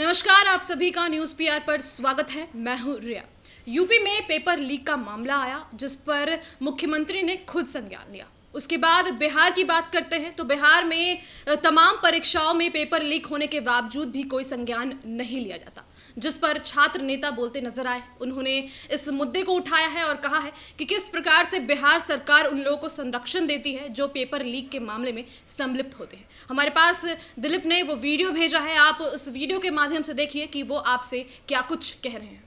नमस्कार आप सभी का न्यूज पीआर पर स्वागत है मैं हूं रिया यूपी में पेपर लीक का मामला आया जिस पर मुख्यमंत्री ने खुद संज्ञान लिया उसके बाद बिहार की बात करते हैं तो बिहार में तमाम परीक्षाओं में पेपर लीक होने के बावजूद भी कोई संज्ञान नहीं लिया जाता जिस पर छात्र नेता बोलते नजर आए उन्होंने इस मुद्दे को उठाया है और कहा है कि किस प्रकार से बिहार सरकार उन लोगों को संरक्षण देती है जो पेपर लीक के मामले में संलिप्त होते हैं हमारे पास दिलीप ने वो वीडियो भेजा है आप उस वीडियो के माध्यम से देखिए कि वो आपसे क्या कुछ कह रहे हैं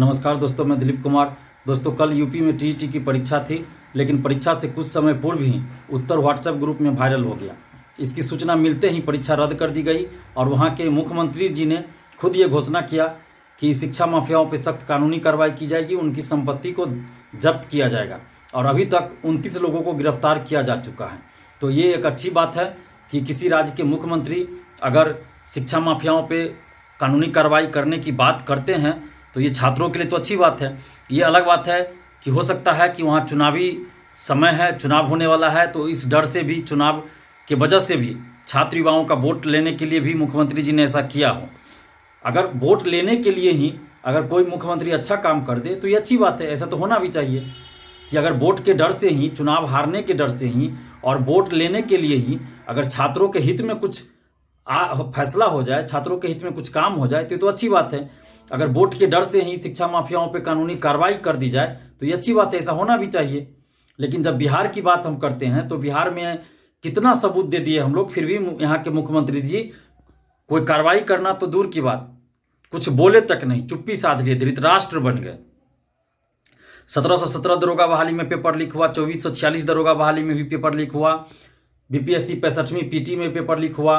नमस्कार दोस्तों मैं दिलीप कुमार दोस्तों कल यूपी में टी की परीक्षा थी लेकिन परीक्षा से कुछ समय पूर्व ही उत्तर व्हाट्सएप ग्रुप में वायरल हो गया इसकी सूचना मिलते ही परीक्षा रद्द कर दी गई और वहां के मुख्यमंत्री जी ने खुद ये घोषणा किया कि शिक्षा माफियाओं पर सख्त कानूनी कार्रवाई की जाएगी उनकी संपत्ति को जब्त किया जाएगा और अभी तक उनतीस लोगों को गिरफ्तार किया जा चुका है तो ये एक अच्छी बात है कि किसी राज्य के मुख्यमंत्री अगर शिक्षा माफियाओं पे कानूनी कार्रवाई करने की बात करते हैं तो ये छात्रों के लिए तो अच्छी बात है ये अलग बात है कि हो सकता है कि वहाँ चुनावी समय है चुनाव होने वाला है तो इस डर से भी चुनाव के वजह से भी छात्र युवाओं का वोट लेने के लिए भी मुख्यमंत्री जी ने ऐसा किया हो अगर वोट लेने के लिए ही अगर कोई मुख्यमंत्री अच्छा काम कर दे तो ये अच्छी बात है ऐसा तो होना भी चाहिए कि अगर वोट के डर से ही चुनाव हारने के डर से ही और वोट लेने के लिए ही अगर छात्रों के हित में कुछ आ, फैसला हो जाए छात्रों के हित में कुछ काम हो जाए तो तो अच्छी बात है अगर वोट के डर से ही शिक्षा माफियाओं पर कानूनी कार्रवाई कर दी जाए तो ये अच्छी बात है ऐसा होना भी चाहिए लेकिन जब बिहार की बात हम करते हैं तो बिहार में कितना सबूत दे दिए हम लोग फिर भी यहाँ के मुख्यमंत्री जी कोई कार्रवाई करना तो दूर की बात कुछ बोले तक नहीं चुप्पी साध लिए धृतराष्ट्र बन गए 1717 दरोगा बहाली में पेपर लीक हुआ 2446 दरोगा बहाली में भी पेपर लीक हुआ बीपीएससी पैंसठवीं पीटी में पेपर लीक हुआ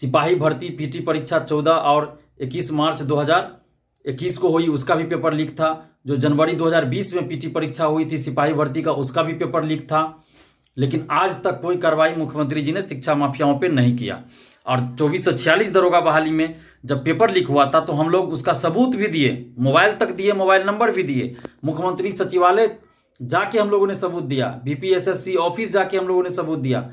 सिपाही भर्ती पीटी परीक्षा 14 और 21 मार्च 2021 को हुई उसका भी पेपर लीक था जो जनवरी 2020 में पीटी परीक्षा हुई थी सिपाही भर्ती का उसका भी पेपर लीक था लेकिन आज तक कोई कार्रवाई मुख्यमंत्री जी ने शिक्षा माफियाओं पर नहीं किया और चौबीस सौ छियालीस दरोगा बहाली में जब पेपर लीक हुआ था तो हम लोग उसका सबूत भी दिए मोबाइल तक दिए मोबाइल नंबर भी दिए मुख्यमंत्री सचिवालय जाके हम लोगों ने सबूत दिया बीपीएसएससी ऑफिस जाके हम लोगों ने सबूत दिया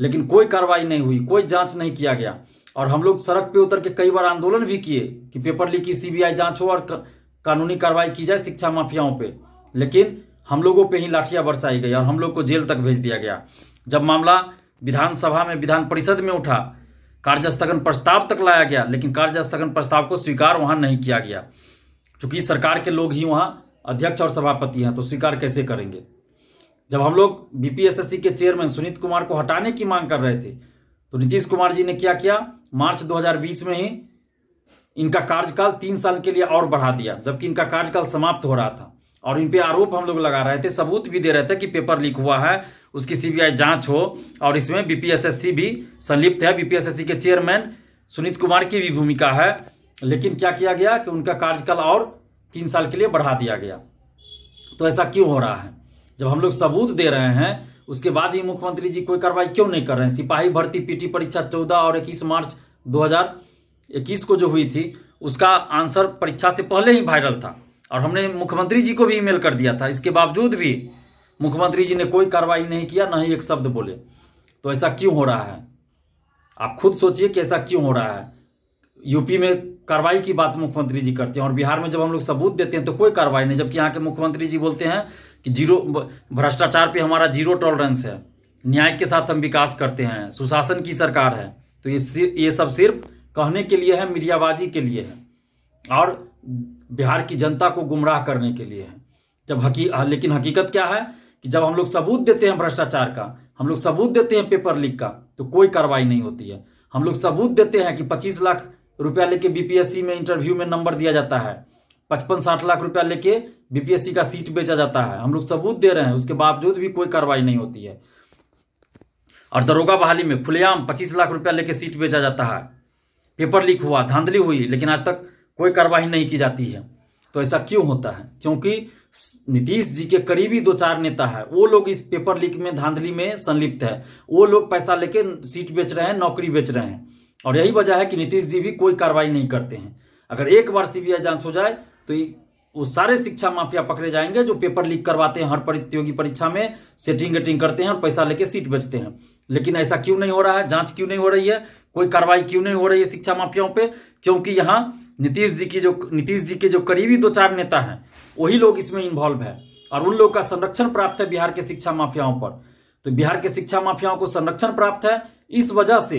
लेकिन कोई कार्रवाई नहीं हुई कोई जांच नहीं किया गया और हम लोग सड़क पे उतर के कई बार आंदोलन भी किए कि पेपर लीक की सीबीआई जांच हो और कानूनी कार्रवाई की जाए शिक्षा माफियाओं पे लेकिन हम लोगों पे ही लाठियां बरसाई गई और हम लोग को जेल तक भेज दिया गया जब मामला विधानसभा में विधान परिषद में उठा कार्यस्थगन प्रस्ताव तक लाया गया लेकिन कार्यस्थगन प्रस्ताव को स्वीकार वहां नहीं किया गया चूंकि सरकार के लोग ही वहां अध्यक्ष और सभापति हैं तो स्वीकार कैसे करेंगे जब हम लोग बीपीएसएससी के चेयरमैन सुनीत कुमार को हटाने की मांग कर रहे थे तो नीतीश कुमार जी ने क्या किया मार्च 2020 में ही इनका कार्यकाल तीन साल के लिए और बढ़ा दिया जबकि इनका कार्यकाल समाप्त हो रहा था और इन पे आरोप हम लोग लगा रहे थे सबूत भी दे रहे थे कि पेपर लीक हुआ है उसकी सीबीआई जांच हो और इसमें बीपीएसएससी भी संलिप्त है बीपीएसएससी के चेयरमैन सुनीत कुमार की भी भूमिका है लेकिन क्या किया गया कि उनका कार्यकाल और तीन साल के लिए बढ़ा दिया गया तो ऐसा क्यों हो रहा है जब हम लोग सबूत दे रहे हैं उसके बाद ही मुख्यमंत्री जी कोई कार्रवाई क्यों नहीं कर रहे हैं सिपाही भर्ती पीटी परीक्षा चौदह और इक्कीस मार्च इक्कीस को जो हुई थी उसका आंसर परीक्षा से पहले ही वायरल था और हमने मुख्यमंत्री जी को भी ईमेल कर दिया था इसके बावजूद भी मुख्यमंत्री जी ने कोई कार्रवाई नहीं किया ना ही एक शब्द बोले तो ऐसा क्यों हो रहा है आप खुद सोचिए कि ऐसा क्यों हो रहा है यूपी में कार्रवाई की बात मुख्यमंत्री जी करते हैं और बिहार में जब हम लोग सबूत देते हैं तो कोई कार्रवाई नहीं जबकि यहाँ के मुख्यमंत्री जी बोलते हैं कि जीरो भ्रष्टाचार पे हमारा जीरो टॉलरेंस है न्याय के साथ हम विकास करते हैं सुशासन की सरकार है तो ये ये सब सिर्फ कहने के लिए है मीडियाबाजी के लिए है और बिहार की जनता को गुमराह करने के लिए है जब हकी लेकिन हकीकत क्या है कि जब हम लोग सबूत देते हैं भ्रष्टाचार का हम लोग सबूत देते हैं पेपर लीक का तो कोई कार्रवाई नहीं होती है हम लोग सबूत देते हैं कि पच्चीस लाख रुपया लेके बीपीएससी में इंटरव्यू में नंबर दिया जाता है पचपन साठ लाख रुपया लेके बीपीएससी का सीट बेचा जाता है हम लोग सबूत दे रहे हैं उसके बावजूद भी कोई कार्रवाई नहीं होती है और दरोगा बहाली में खुलेआम पच्चीस लाख रुपया लेके सीट बेचा जाता है पेपर लीक हुआ धांधली हुई लेकिन आज तक कोई कार्रवाई नहीं की जाती है तो ऐसा क्यों होता है क्योंकि नीतीश जी के करीबी दो चार नेता है वो लोग इस पेपर लीक में धांधली में संलिप्त है वो लोग पैसा लेके सीट बेच रहे हैं नौकरी बेच रहे हैं और यही वजह है कि नीतीश जी भी कोई कार्रवाई नहीं करते हैं अगर एक बार सीबीआई जांच हो जाए तो वो सारे शिक्षा माफिया पकड़े जाएंगे जो पेपर लीक करवाते हैं हर प्रतियोगी परीक्षा में सेटिंग वेटिंग करते हैं और पैसा लेके सीट बेचते हैं लेकिन ऐसा क्यों नहीं हो रहा है जांच क्यों नहीं हो रही है कोई कार्रवाई क्यों नहीं हो रही है शिक्षा माफियाओं पे क्योंकि यहाँ नीतीश जी की जो नीतीश जी के जो करीबी दो चार नेता हैं वही लोग इसमें इन्वॉल्व है और उन लोग का संरक्षण प्राप्त है बिहार के शिक्षा माफियाओं पर तो बिहार के शिक्षा माफियाओं को संरक्षण प्राप्त है इस वजह से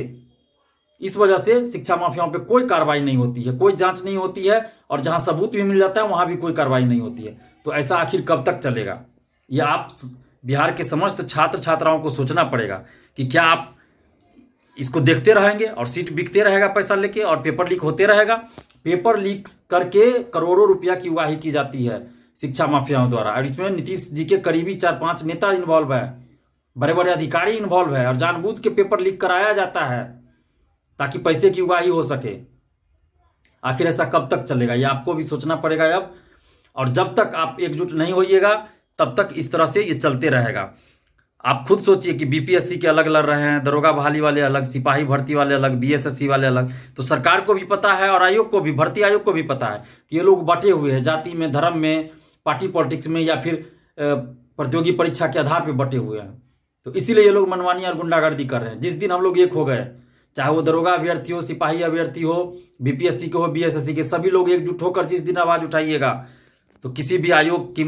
इस वजह से शिक्षा माफियाओं पे कोई कार्रवाई नहीं होती है कोई जांच नहीं होती है और जहां सबूत भी मिल जाता है वहां भी कोई कार्रवाई नहीं होती है तो ऐसा आखिर कब तक चलेगा यह आप बिहार के समस्त छात्र छात्राओं को सोचना पड़ेगा कि क्या आप इसको देखते रहेंगे और सीट बिकते रहेगा पैसा लेके और पेपर लीक होते रहेगा पेपर लीक करके करोड़ों रुपया की उगाही की जाती है शिक्षा माफियाओं द्वारा और इसमें नीतीश जी के करीबी चार पांच नेता इन्वॉल्व है बड़े बड़े अधिकारी इन्वॉल्व है और जानबूझ के पेपर लीक कराया जाता है ताकि पैसे की उगाही हो सके आखिर ऐसा कब तक चलेगा ये आपको भी सोचना पड़ेगा अब और जब तक आप एकजुट नहीं होइएगा तब तक इस तरह से ये चलते रहेगा आप खुद सोचिए कि बीपीएससी के अलग लड़ रहे हैं दरोगा बहाली वाले अलग सिपाही भर्ती वाले अलग बीएसएससी वाले अलग तो सरकार को भी पता है और आयोग को भी भर्ती आयोग को भी पता है कि ये लोग बटे हुए हैं जाति में धर्म में पार्टी पॉलिटिक्स में या फिर प्रतियोगी परीक्षा के आधार पर बटे हुए हैं तो इसीलिए ये लोग मनमानी और गुंडागर्दी कर रहे हैं जिस दिन हम लोग एक हो गए चाहे वो दरोगा अभ्यर्थी हो सिपाही अभ्यर्थी हो बीपीएससी के हो बीएसएससी के सभी लोग एकजुट होकर जिस दिन आवाज उठाइएगा तो किसी भी आयोग की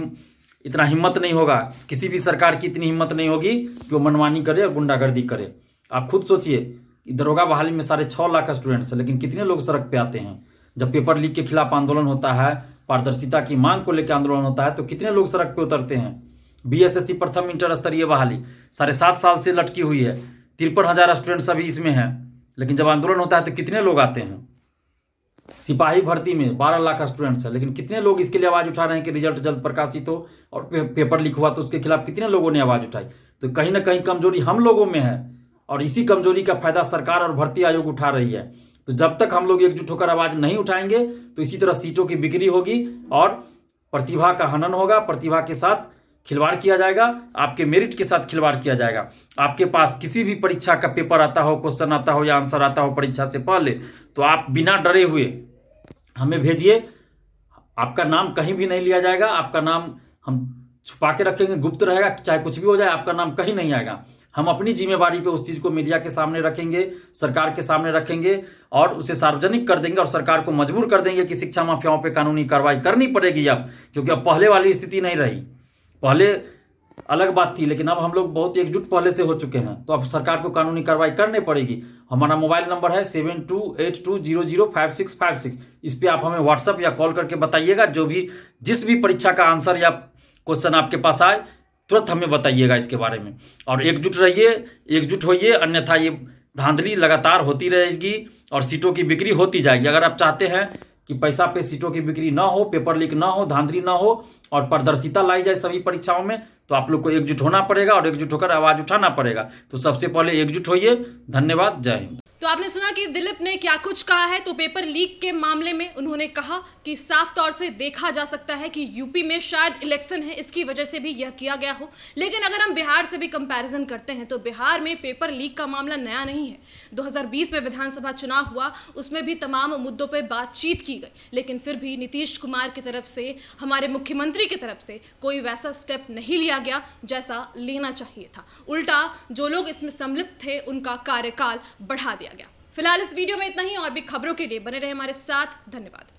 इतना हिम्मत नहीं होगा किसी भी सरकार की इतनी हिम्मत नहीं होगी कि वो मनमानी करे और गुंडागर्दी करे आप खुद सोचिए दरोगा बहाली में साढ़े छः लाख स्टूडेंट्स हैं लेकिन कितने लोग सड़क पे आते हैं जब पेपर लीक के खिलाफ आंदोलन होता है पारदर्शिता की मांग को लेकर आंदोलन होता है तो कितने लोग सड़क पर उतरते हैं बीएसएससी प्रथम इंटर स्तरीय बहाली साढ़े सात साल से लटकी हुई है तिरपन हजार स्टूडेंट्स अभी इसमें हैं लेकिन जब आंदोलन होता है तो कितने लोग आते हैं सिपाही भर्ती में बारह लाख स्टूडेंट्स हैं लेकिन कितने लोग इसके लिए आवाज़ उठा रहे हैं कि रिजल्ट जल्द प्रकाशित हो और पेपर लिख हुआ तो उसके खिलाफ कितने लोगों ने आवाज़ उठाई तो कहीं ना कहीं कमजोरी हम लोगों में है और इसी कमजोरी का फायदा सरकार और भर्ती आयोग उठा रही है तो जब तक हम लोग एकजुट होकर आवाज़ नहीं उठाएंगे तो इसी तरह सीटों की बिक्री होगी और प्रतिभा का हनन होगा प्रतिभा के साथ खिलवाड़ किया जाएगा आपके मेरिट के साथ खिलवाड़ किया जाएगा आपके पास किसी भी परीक्षा का पेपर आता हो क्वेश्चन आता हो या आंसर आता हो परीक्षा से पहले तो आप बिना डरे हुए हमें भेजिए आपका नाम कहीं भी नहीं लिया जाएगा आपका नाम हम छुपा के रखेंगे गुप्त रहेगा चाहे कुछ भी हो जाए आपका नाम कहीं नहीं आएगा हम अपनी जिम्मेवारी पे उस चीज़ को मीडिया के सामने रखेंगे सरकार के सामने रखेंगे और उसे सार्वजनिक कर देंगे और सरकार को मजबूर कर देंगे कि शिक्षा माफियाओं पे कानूनी कार्रवाई करनी पड़ेगी अब क्योंकि अब पहले वाली स्थिति नहीं रही पहले अलग बात थी लेकिन अब हम लोग बहुत एकजुट पहले से हो चुके हैं तो अब सरकार को कानूनी कार्रवाई करनी पड़ेगी हमारा मोबाइल नंबर है seven two eight two zero zero five six five six इस पर आप हमें व्हाट्सअप या कॉल करके बताइएगा जो भी जिस भी परीक्षा का आंसर या क्वेश्चन आपके पास आए तुरंत हमें बताइएगा इसके बारे में और एकजुट रहिए एकजुट होइए अन्यथा ये धांधली लगातार होती रहेगी और सीटों की बिक्री होती जाएगी अगर आप चाहते हैं कि पैसा पे सीटों की बिक्री ना हो पेपर लीक ना हो धांधली ना हो और पारदर्शिता लाई जाए सभी परीक्षाओं में तो आप लोग को एकजुट होना पड़ेगा और एकजुट होकर आवाज़ उठाना पड़ेगा तो सबसे पहले एकजुट होइए धन्यवाद जय हिंद तो आपने सुना कि दिलीप ने क्या कुछ कहा है तो पेपर लीक के मामले में उन्होंने कहा कि साफ तौर से देखा जा सकता है कि यूपी में शायद इलेक्शन है इसकी वजह से भी यह किया गया हो लेकिन अगर हम बिहार से भी कंपैरिजन करते हैं तो बिहार में पेपर लीक का मामला नया नहीं है 2020 में विधानसभा चुनाव हुआ उसमें भी तमाम मुद्दों पर बातचीत की गई लेकिन फिर भी नीतीश कुमार की तरफ से हमारे मुख्यमंत्री की तरफ से कोई वैसा स्टेप नहीं लिया गया जैसा लेना चाहिए था उल्टा जो लोग इसमें सम्मिलित थे उनका कार्यकाल बढ़ा दिया गया फिलहाल इस वीडियो में इतना ही और भी खबरों के लिए बने रहे हमारे साथ धन्यवाद